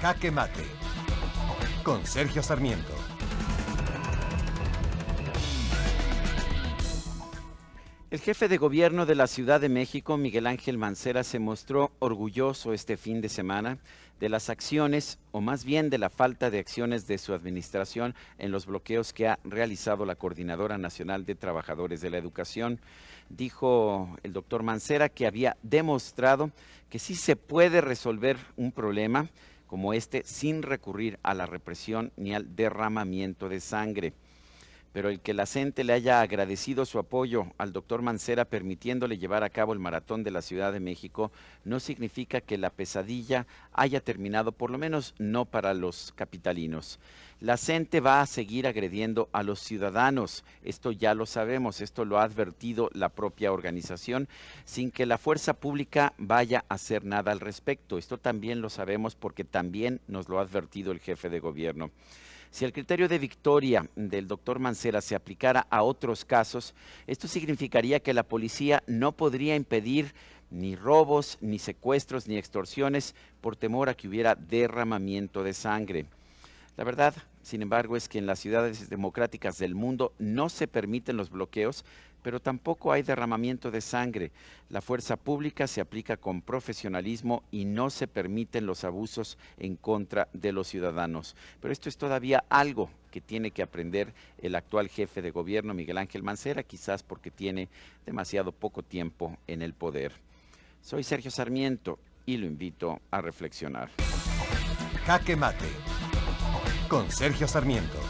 Jaque Mate con Sergio Sarmiento. El jefe de gobierno de la Ciudad de México, Miguel Ángel Mancera, se mostró orgulloso este fin de semana de las acciones, o más bien de la falta de acciones de su administración en los bloqueos que ha realizado la Coordinadora Nacional de Trabajadores de la Educación. Dijo el doctor Mancera que había demostrado que sí se puede resolver un problema como este sin recurrir a la represión ni al derramamiento de sangre pero el que la gente le haya agradecido su apoyo al doctor Mancera permitiéndole llevar a cabo el maratón de la Ciudad de México no significa que la pesadilla haya terminado, por lo menos no para los capitalinos. La gente va a seguir agrediendo a los ciudadanos, esto ya lo sabemos, esto lo ha advertido la propia organización, sin que la fuerza pública vaya a hacer nada al respecto. Esto también lo sabemos porque también nos lo ha advertido el jefe de gobierno. Si el criterio de victoria del doctor Mancera se aplicara a otros casos, esto significaría que la policía no podría impedir ni robos, ni secuestros, ni extorsiones por temor a que hubiera derramamiento de sangre. La verdad, sin embargo, es que en las ciudades democráticas del mundo no se permiten los bloqueos, pero tampoco hay derramamiento de sangre. La fuerza pública se aplica con profesionalismo y no se permiten los abusos en contra de los ciudadanos. Pero esto es todavía algo que tiene que aprender el actual jefe de gobierno, Miguel Ángel Mancera, quizás porque tiene demasiado poco tiempo en el poder. Soy Sergio Sarmiento y lo invito a reflexionar. Jaque Mate con Sergio Sarmiento.